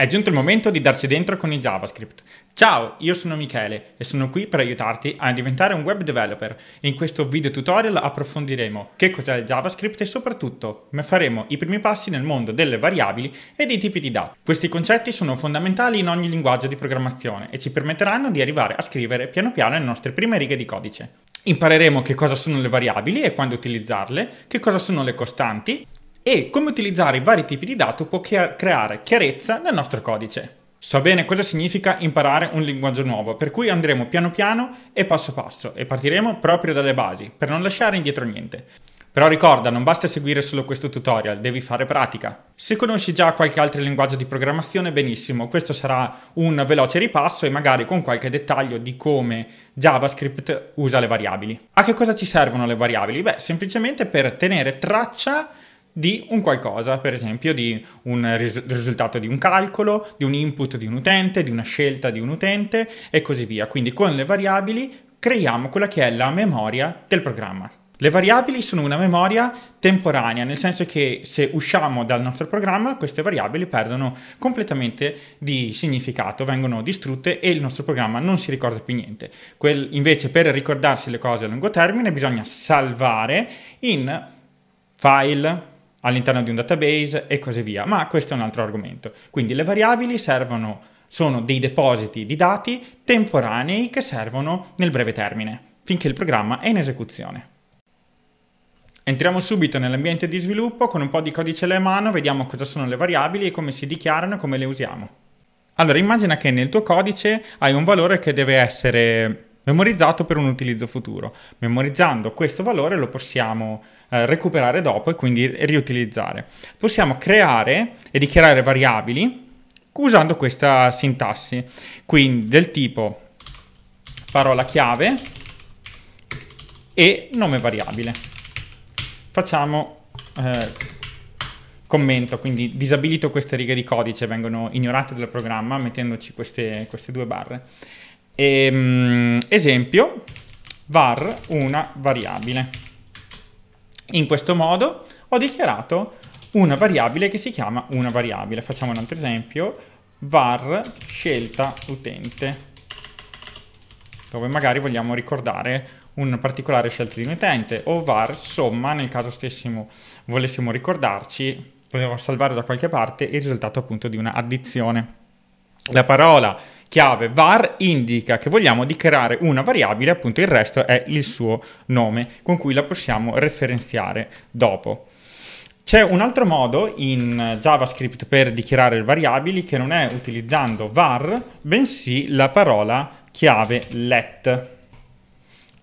È giunto il momento di darci dentro con i JavaScript. Ciao, io sono Michele e sono qui per aiutarti a diventare un web developer. In questo video tutorial approfondiremo che cos'è il JavaScript e soprattutto faremo i primi passi nel mondo delle variabili e dei tipi di dati. Questi concetti sono fondamentali in ogni linguaggio di programmazione e ci permetteranno di arrivare a scrivere piano piano le nostre prime righe di codice. Impareremo che cosa sono le variabili e quando utilizzarle, che cosa sono le costanti, e come utilizzare i vari tipi di dato può creare chiarezza nel nostro codice. So bene cosa significa imparare un linguaggio nuovo, per cui andremo piano piano e passo passo e partiremo proprio dalle basi, per non lasciare indietro niente. Però ricorda, non basta seguire solo questo tutorial, devi fare pratica. Se conosci già qualche altro linguaggio di programmazione, benissimo, questo sarà un veloce ripasso e magari con qualche dettaglio di come JavaScript usa le variabili. A che cosa ci servono le variabili? Beh, semplicemente per tenere traccia di un qualcosa, per esempio di un ris- risultato di un calcolo, di un input di un utente, di una scelta di un utente e così via. Quindi con le variabili creiamo quella che è la memoria del programma. Le variabili sono una memoria temporanea, nel senso che se usciamo dal nostro programma queste variabili perdono completamente di significato, vengono distrutte e il nostro programma non si ricorda più niente. Quell- invece per ricordarsi le cose a lungo termine bisogna salvare in file, all'interno di un database e così via, ma questo è un altro argomento. Quindi le variabili servono, sono dei depositi di dati temporanei che servono nel breve termine, finché il programma è in esecuzione. Entriamo subito nell'ambiente di sviluppo con un po' di codice alla mano, vediamo cosa sono le variabili e come si dichiarano e come le usiamo. Allora immagina che nel tuo codice hai un valore che deve essere memorizzato per un utilizzo futuro. Memorizzando questo valore lo possiamo eh, recuperare dopo e quindi riutilizzare. Possiamo creare e dichiarare variabili usando questa sintassi, quindi del tipo parola chiave e nome variabile. Facciamo eh, commento, quindi disabilito queste righe di codice, vengono ignorate dal programma mettendoci queste, queste due barre. E, ehm, esempio, var una variabile. In questo modo ho dichiarato una variabile che si chiama una variabile. Facciamo un altro esempio, var scelta utente, dove magari vogliamo ricordare una particolare scelta di un utente, o var somma nel caso stessimo volessimo ricordarci, vogliamo salvare da qualche parte il risultato appunto di una addizione. La parola chiave var indica che vogliamo dichiarare una variabile, appunto il resto è il suo nome, con cui la possiamo referenziare dopo. C'è un altro modo in JavaScript per dichiarare variabili che non è utilizzando var, bensì la parola chiave let.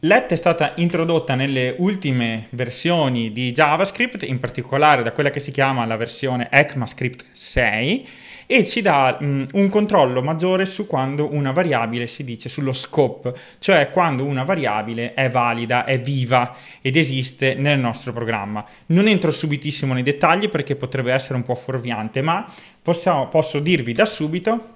Let è stata introdotta nelle ultime versioni di JavaScript, in particolare da quella che si chiama la versione ECMAScript 6, e ci dà mh, mm, un controllo maggiore su quando una variabile si dice sullo scope, cioè quando una variabile è valida, è viva ed esiste nel nostro programma. Non entro subitissimo nei dettagli perché potrebbe essere un po' fuorviante, ma possiamo, posso dirvi da subito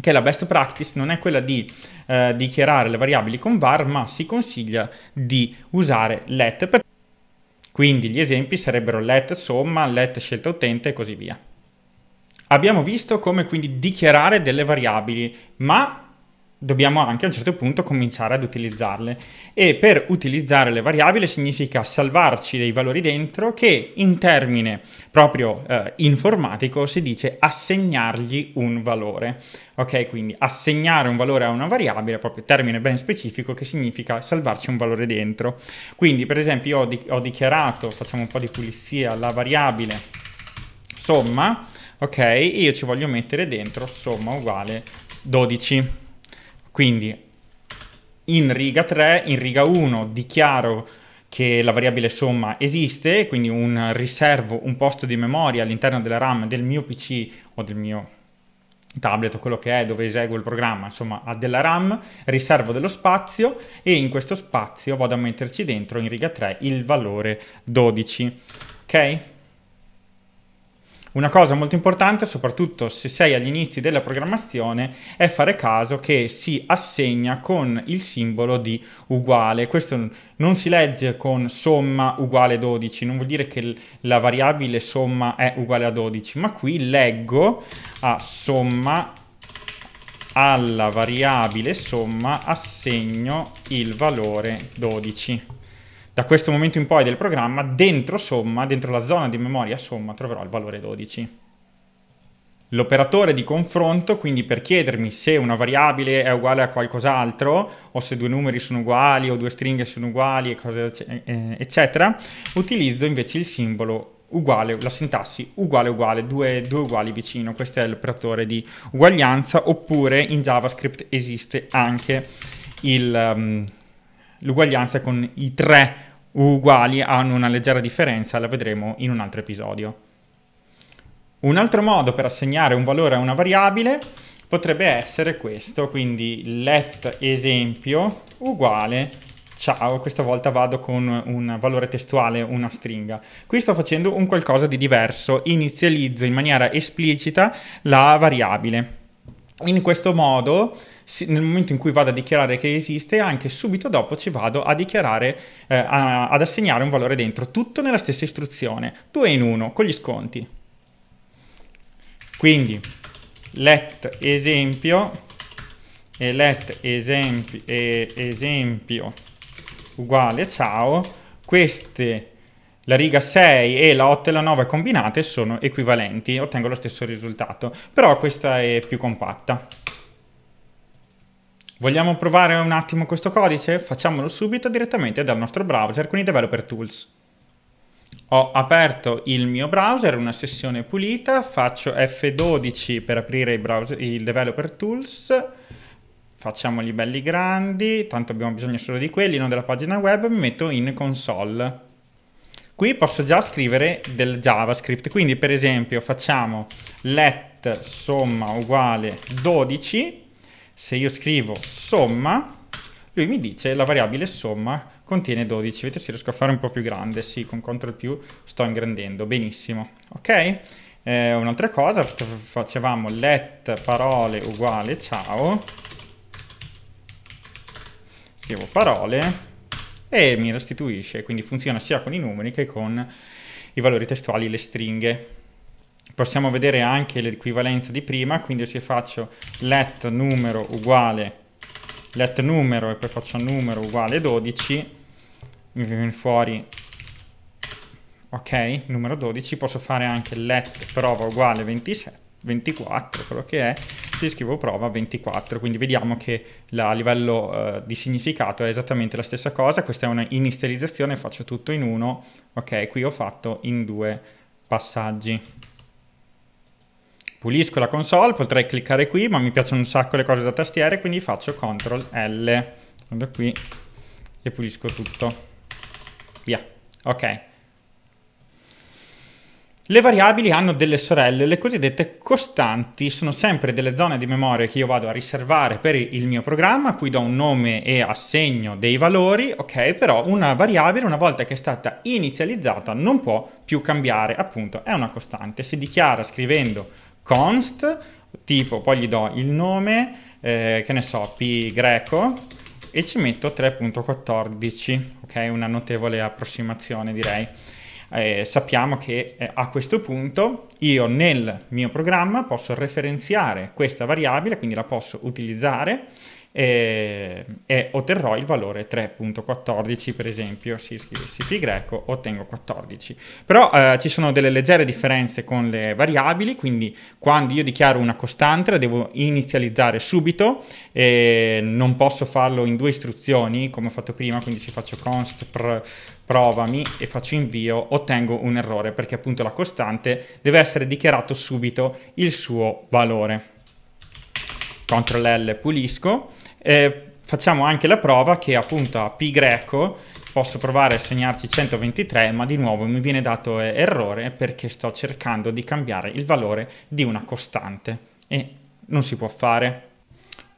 che la best practice non è quella di eh, dichiarare le variabili con var, ma si consiglia di usare let. Quindi gli esempi sarebbero let somma, let scelta utente e così via. Abbiamo visto come quindi dichiarare delle variabili, ma dobbiamo anche a un certo punto cominciare ad utilizzarle e per utilizzare le variabili significa salvarci dei valori dentro che in termine proprio eh, informatico si dice assegnargli un valore. Ok, quindi assegnare un valore a una variabile, è proprio termine ben specifico che significa salvarci un valore dentro. Quindi per esempio io ho, di ho dichiarato, facciamo un po' di pulizia, la variabile somma ok? E io ci voglio mettere dentro somma uguale 12. Quindi in riga 3, in riga 1 dichiaro che la variabile somma esiste, quindi un riservo un posto di memoria all'interno della RAM del mio PC o del mio tablet o quello che è dove eseguo il programma, insomma ha della RAM, riservo dello spazio e in questo spazio vado a metterci dentro in riga 3 il valore 12. Ok? Una cosa molto importante, soprattutto se sei agli inizi della programmazione, è fare caso che si assegna con il simbolo di uguale. Questo non si legge con somma uguale 12, non vuol dire che la variabile somma è uguale a 12, ma qui leggo a somma alla variabile somma assegno il valore 12 da questo momento in poi del programma, dentro somma, dentro la zona di memoria somma, troverò il valore 12. L'operatore di confronto, quindi per chiedermi se una variabile è uguale a qualcos'altro, o se due numeri sono uguali, o due stringhe sono uguali, cose, eh, eh, eccetera, utilizzo invece il simbolo uguale, la sintassi uguale uguale, due, due uguali vicino, questo è l'operatore di uguaglianza, oppure in JavaScript esiste anche il... Um, l'uguaglianza con i tre uguali hanno una leggera differenza, la vedremo in un altro episodio. Un altro modo per assegnare un valore a una variabile potrebbe essere questo, quindi let esempio uguale ciao, questa volta vado con un valore testuale, una stringa. Qui sto facendo un qualcosa di diverso, inizializzo in maniera esplicita la variabile. In questo modo, nel momento in cui vado a dichiarare che esiste, anche subito dopo ci vado a dichiarare, eh, a, ad assegnare un valore dentro, tutto nella stessa istruzione, due in uno, con gli sconti. Quindi, let esempio e let esempi, e esempio uguale ciao, queste la riga 6 e la 8 e la 9 combinate sono equivalenti, ottengo lo stesso risultato, però questa è più compatta. Vogliamo provare un attimo questo codice? Facciamolo subito direttamente dal nostro browser con i Developer Tools. Ho aperto il mio browser, una sessione pulita, faccio F12 per aprire il, browser, il Developer Tools, facciamoli belli grandi, tanto abbiamo bisogno solo di quelli, non della pagina web, mi metto in console. Qui posso già scrivere del JavaScript, quindi per esempio facciamo let somma uguale 12, se io scrivo somma, lui mi dice la variabile somma contiene 12, vedete se riesco a fare un po' più grande, sì, con CTRL più sto ingrandendo, benissimo, ok? Eh, un'altra cosa, facevamo let parole uguale ciao, scrivo parole, e mi restituisce, quindi funziona sia con i numeri che con i valori testuali, le stringhe. Possiamo vedere anche l'equivalenza di prima, quindi se faccio let numero uguale let numero e poi faccio numero uguale 12, mi viene fuori ok, numero 12, posso fare anche let prova uguale 27, 24, quello che è, ti scrivo prova 24, quindi vediamo che a livello uh, di significato è esattamente la stessa cosa, questa è una inizializzazione, faccio tutto in uno, ok, qui ho fatto in due passaggi. Pulisco la console, potrei cliccare qui, ma mi piacciono un sacco le cose da tastiere, quindi faccio CTRL L, vado qui e pulisco tutto, via, ok. Le variabili hanno delle sorelle, le cosiddette costanti sono sempre delle zone di memoria che io vado a riservare per il mio programma, qui do un nome e assegno dei valori, ok, però una variabile una volta che è stata inizializzata non può più cambiare, appunto è una costante, si dichiara scrivendo const, tipo poi gli do il nome, eh, che ne so, pi greco, e ci metto 3.14, ok, una notevole approssimazione direi. Eh, sappiamo che eh, a questo punto io nel mio programma posso referenziare questa variabile, quindi la posso utilizzare e, e otterrò il valore 3.14 per esempio se scrivessi pi greco ottengo 14 però eh, ci sono delle leggere differenze con le variabili quindi quando io dichiaro una costante la devo inizializzare subito e non posso farlo in due istruzioni come ho fatto prima quindi se faccio const pr provami e faccio invio, ottengo un errore perché appunto la costante deve essere dichiarato subito il suo valore. Ctrl L pulisco eh, facciamo anche la prova che appunto a pi greco posso provare a segnarci 123 ma di nuovo mi viene dato eh, errore perché sto cercando di cambiare il valore di una costante e non si può fare.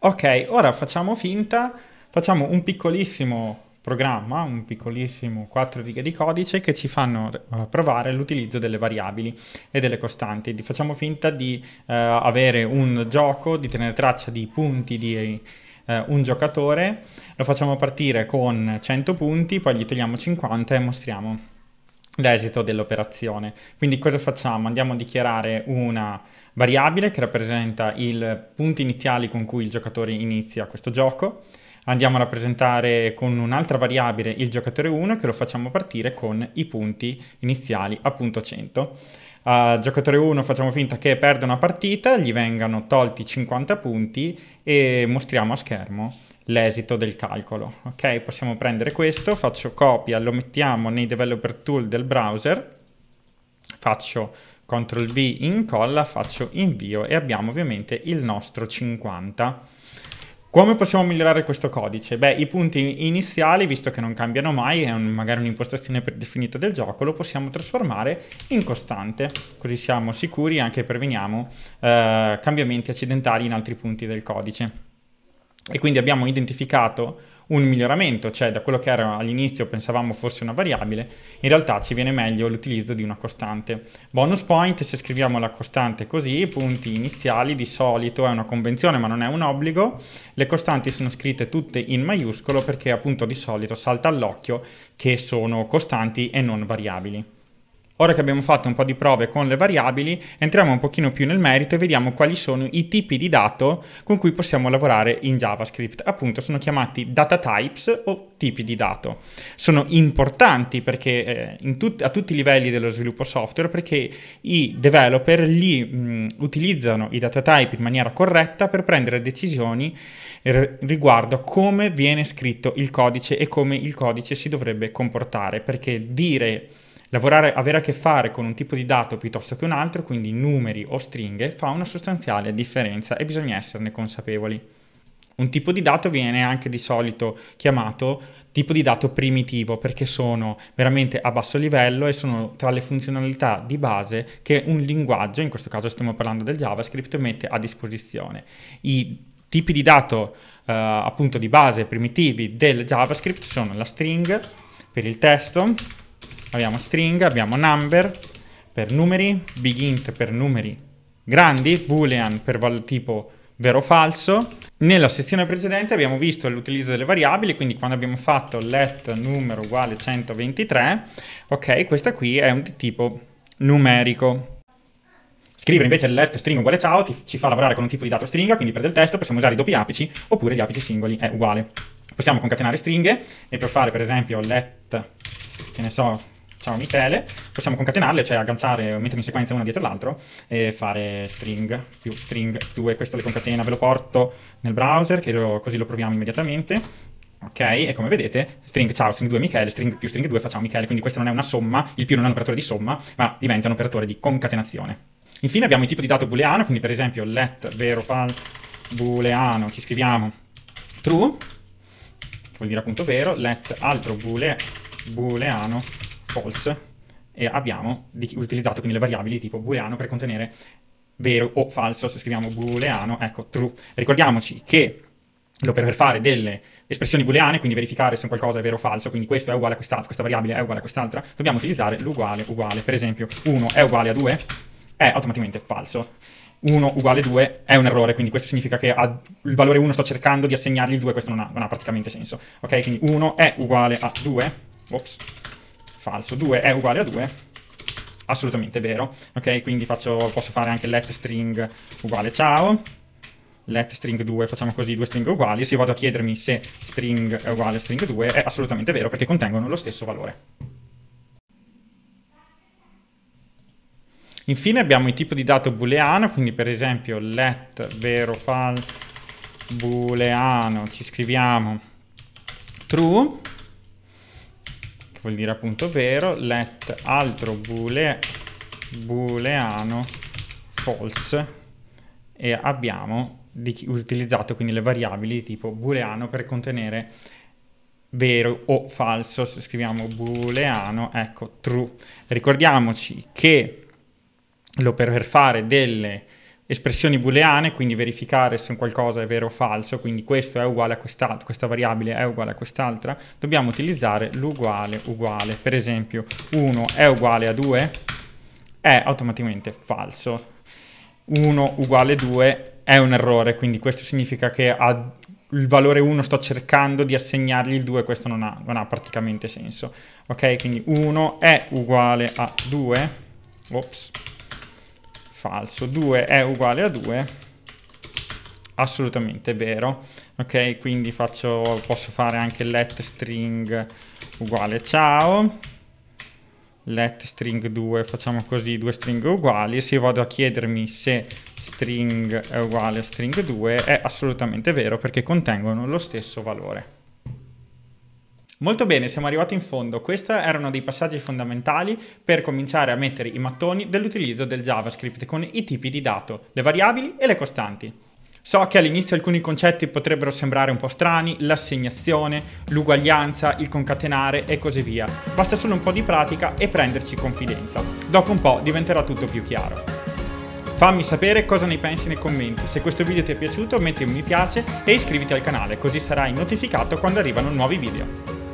Ok, ora facciamo finta, facciamo un piccolissimo programma, un piccolissimo 4 righe di codice che ci fanno eh, provare l'utilizzo delle variabili e delle costanti. Facciamo finta di eh, avere un gioco, di tenere traccia di punti, di eh, un giocatore, lo facciamo partire con 100 punti, poi gli togliamo 50 e mostriamo l'esito dell'operazione. Quindi cosa facciamo? Andiamo a dichiarare una variabile che rappresenta i punti iniziali con cui il giocatore inizia questo gioco, andiamo a rappresentare con un'altra variabile il giocatore 1 che lo facciamo partire con i punti iniziali appunto 100 a giocatore 1 facciamo finta che perda una partita, gli vengano tolti 50 punti e mostriamo a schermo l'esito del calcolo. Ok, possiamo prendere questo, faccio copia, lo mettiamo nei developer tool del browser, faccio CTRL V, incolla, faccio invio e abbiamo ovviamente il nostro 50. Come possiamo migliorare questo codice? Beh, i punti iniziali, visto che non cambiano mai, è un, magari un'impostazione predefinita del gioco, lo possiamo trasformare in costante, così siamo sicuri e anche preveniamo eh, cambiamenti accidentali in altri punti del codice. E quindi abbiamo identificato un miglioramento, cioè da quello che era all'inizio pensavamo fosse una variabile, in realtà ci viene meglio l'utilizzo di una costante. Bonus point, se scriviamo la costante così, punti iniziali di solito è una convenzione ma non è un obbligo, le costanti sono scritte tutte in maiuscolo perché appunto di solito salta all'occhio che sono costanti e non variabili. Ora che abbiamo fatto un po' di prove con le variabili, entriamo un pochino più nel merito e vediamo quali sono i tipi di dato con cui possiamo lavorare in JavaScript. Appunto, sono chiamati data types o tipi di dato. Sono importanti perché eh, tut- a tutti i livelli dello sviluppo software perché i developer li mh, utilizzano i data type in maniera corretta per prendere decisioni r- riguardo a come viene scritto il codice e come il codice si dovrebbe comportare, perché dire Lavorare, avere a che fare con un tipo di dato piuttosto che un altro, quindi numeri o stringhe, fa una sostanziale differenza e bisogna esserne consapevoli. Un tipo di dato viene anche di solito chiamato tipo di dato primitivo perché sono veramente a basso livello e sono tra le funzionalità di base che un linguaggio, in questo caso stiamo parlando del JavaScript, mette a disposizione. I tipi di dato eh, appunto di base primitivi del JavaScript sono la string per il testo, abbiamo string, abbiamo number per numeri, bigInt per numeri grandi, boolean per val- tipo vero o falso. Nella sessione precedente abbiamo visto l'utilizzo delle variabili, quindi quando abbiamo fatto let numero uguale 123, ok, questa qui è un tipo numerico. Scrivere invece let string uguale ciao ti, ci fa lavorare con un tipo di dato stringa, quindi per del testo possiamo usare i doppi apici oppure gli apici singoli, è uguale. Possiamo concatenare stringhe e per fare per esempio let, che ne so, Ciao Michele, possiamo concatenarle, cioè agganciare, o mettere in sequenza una dietro l'altro e fare string più string 2, questo le concatena, ve lo porto nel browser lo, così lo proviamo immediatamente. Ok, e come vedete, string ciao, string 2 Michele, string più string 2 facciamo Michele, quindi questa non è una somma, il più non è un operatore di somma, ma diventa un operatore di concatenazione. Infine abbiamo il tipo di dato booleano, quindi per esempio let vero false booleano, ci scriviamo true, vuol dire appunto vero, let altro boole, booleano false e abbiamo utilizzato quindi le variabili tipo booleano per contenere vero o falso, se scriviamo booleano, ecco, true. Ricordiamoci che lo per fare delle espressioni booleane, quindi verificare se qualcosa è vero o falso, quindi questo è uguale a quest'altro, questa variabile è uguale a quest'altra, dobbiamo utilizzare l'uguale uguale. Per esempio, 1 è uguale a 2 è automaticamente falso. 1 uguale 2 è un errore, quindi questo significa che al valore 1 sto cercando di assegnargli il 2, questo non ha, non ha praticamente senso. Ok, quindi 1 è uguale a 2, ops, falso, 2 è uguale a 2, assolutamente vero, ok? Quindi faccio, posso fare anche let string uguale ciao, let string 2, facciamo così, due stringhe uguali, se vado a chiedermi se string è uguale a string 2 è assolutamente vero perché contengono lo stesso valore. Infine abbiamo il tipo di dato booleano, quindi per esempio let vero false booleano ci scriviamo true vuol dire appunto vero, let altro booleano booleano false e abbiamo utilizzato quindi le variabili tipo booleano per contenere vero o falso, se scriviamo booleano, ecco, true. Ricordiamoci che lo per fare delle espressioni booleane, quindi verificare se un qualcosa è vero o falso, quindi questo è uguale a quest'altro, questa variabile è uguale a quest'altra, dobbiamo utilizzare l'uguale uguale. Per esempio 1 è uguale a 2 è automaticamente falso. 1 uguale 2 è un errore, quindi questo significa che a il valore 1 sto cercando di assegnargli il 2, questo non ha, non ha praticamente senso. Ok, quindi 1 è uguale a 2, ops, falso, 2 è uguale a 2, assolutamente vero, ok? Quindi faccio, posso fare anche let string uguale ciao, let string 2, facciamo così, due string uguali, se vado a chiedermi se string è uguale a string 2 è assolutamente vero perché contengono lo stesso valore. Molto bene, siamo arrivati in fondo. Questi erano dei passaggi fondamentali per cominciare a mettere i mattoni dell'utilizzo del JavaScript con i tipi di dato, le variabili e le costanti. So che all'inizio alcuni concetti potrebbero sembrare un po' strani, l'assegnazione, l'uguaglianza, il concatenare e così via. Basta solo un po' di pratica e prenderci confidenza. Dopo un po' diventerà tutto più chiaro. Fammi sapere cosa ne pensi nei commenti, se questo video ti è piaciuto metti un mi piace e iscriviti al canale così sarai notificato quando arrivano nuovi video.